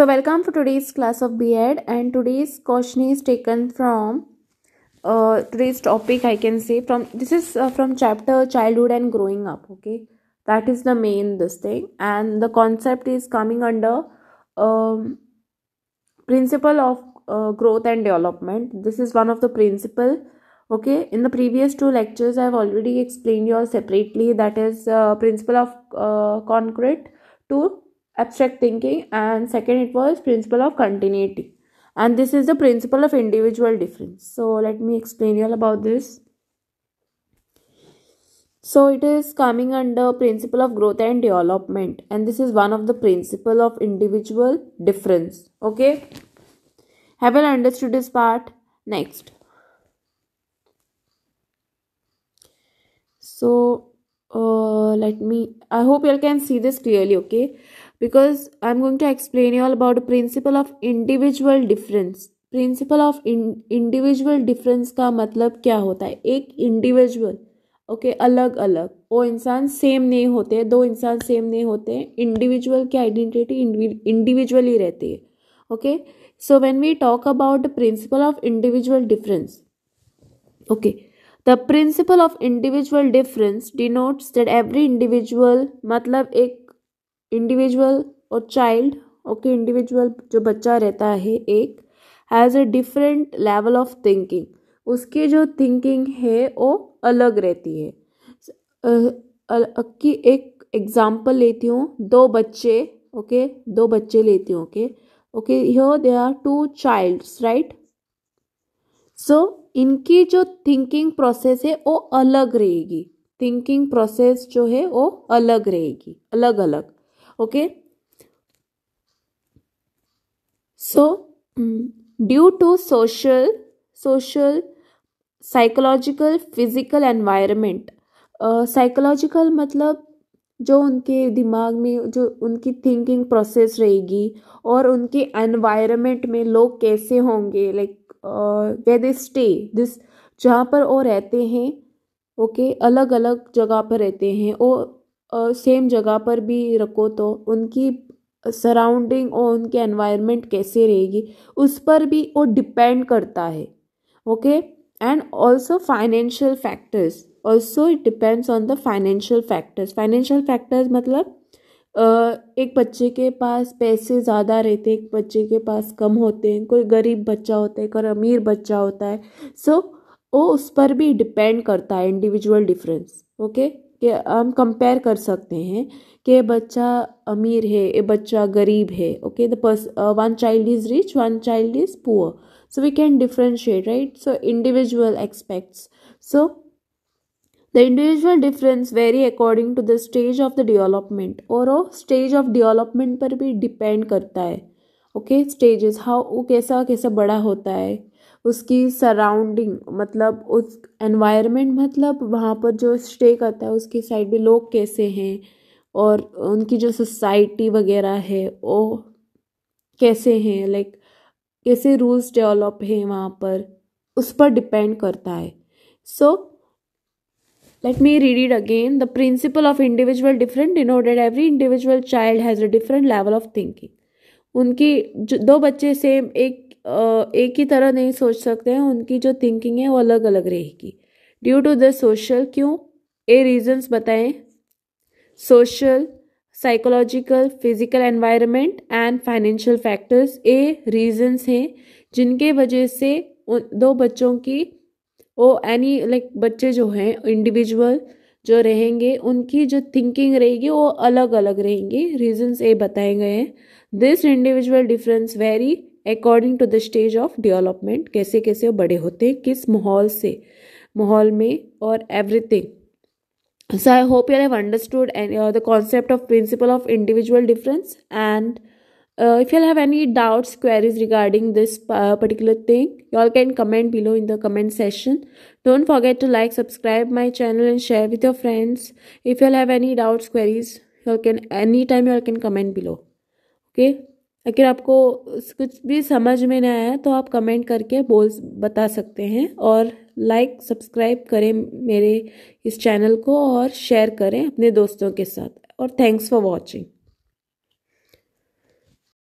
So welcome for today's class of B.Ed and today's question is taken from uh, today's topic I can say from this is uh, from chapter childhood and growing up okay that is the main this thing and the concept is coming under um, principle of uh, growth and development this is one of the principle okay in the previous two lectures I have already explained you all separately that is uh, principle of uh, concrete to abstract thinking and second it was principle of continuity and this is the principle of individual difference so let me explain you all about this so it is coming under principle of growth and development and this is one of the principle of individual difference okay have you understood this part next so let me I hope you can see this clearly okay because I am going to explain you all about principle of individual difference principle of individual difference का मतलब क्या होता है एक individual okay okay, अलग अलग वो इंसान सेम नहीं होते दो इंसान सेम नहीं होते इंडिविजुअल की आइडेंटिटी इंडिविजुअल ही रहती है okay so when we talk about the principle of individual difference okay the principle of individual difference denotes that every individual मतलब एक इंडिविजुअल और चाइल्ड ओके इंडिविजुअल जो बच्चा रहता है एक has a different level of thinking उसके जो थिंकिंग है वो अलग रहती है की एक एग्जाम्पल लेती हूँ दो बच्चे ओके okay? दो बच्चे लेती हूँ okay okay yo they are two childs right so इनकी जो थिंकिंग प्रोसेस है वो अलग रहेगी थिंकिंग प्रोसेस जो है वो अलग रहेगी अलग अलग okay so due to social social psychological physical environment psychological मतलब जो उनके दिमाग में जो उनकी थिंकिंग प्रोसेस रहेगी और उनके एनवायरनमेंट में लोग कैसे होंगे like way they stay this जहाँ पर वो रहते हैं ओके अलग अलग जगह पर रहते हैं वो सेम जगह पर भी रखो तो उनकी सराउंडिंग और उनके एनवायरनमेंट कैसे रहेगी उस पर भी वो डिपेंड करता है okay and also financial factors also it depends on the financial factors financial factors मतलब एक बच्चे के पास पैसे ज़्यादा रहते हैं एक बच्चे के पास कम होते हैं कोई गरीब बच्चा होता है कोई अमीर बच्चा होता है सो वो उस पर भी डिपेंड करता है इंडिविजुअल डिफरेंस ओके कि हम कंपेयर कर सकते हैं कि ये बच्चा अमीर है ये बच्चा गरीब है okay the first one child is rich one child is poor so we can differentiate right so individual expects so The individual difference vary according to the stage of the development और वो stage of development पर भी depend करता है okay stages how वो कैसा कैसा बड़ा होता है उसकी सराउंडिंग मतलब उस एनवायरनमेंट मतलब वहाँ पर जो स्टे करता है उसकी साइड में लोग कैसे हैं और उनकी जो सोसाइटी वगैरह है वो कैसे हैं लाइक कैसे रूल्स डेवलप हैं वहाँ पर उस पर डिपेंड करता है सो so, Let me read it again. The principle of individual different denoted every individual child has a different level of thinking. उनकी जो दो बच्चे सेम एक एक ही तरह नहीं सोच सकते हैं उनकी जो थिंकिंग है वो अलग अलग रहेगी ड्यू टू द सोशल क्यों ए रीजंस बताएं social psychological physical environment and financial factors a reasons हैं जिनके वजह से दो बच्चों की वो एनी लाइक बच्चे जो हैं इंडिविजुअल जो रहेंगे उनकी जो थिंकिंग रहेगी वो अलग अलग रहेंगी रीजंस ये बताए गए हैं this individual difference very according to the stage of development कैसे कैसे वो बड़े होते हैं किस माहौल से माहौल में और everything So I hope you have understood any, uh, the concept of principle of individual difference and uh, if you have any doubts queries regarding this uh, particular thing you all can comment below in the comment section don't forget to like subscribe my channel and share with your friends if you have any doubts queries y'all can anytime y'all can comment below okay अगर आपको कुछ भी समझ में नहीं आया तो आप कमेंट करके बोल बता सकते हैं और लाइक सब्सक्राइब करें मेरे इस चैनल को और शेयर करें अपने दोस्तों के साथ और थैंक्स फॉर वाचिंग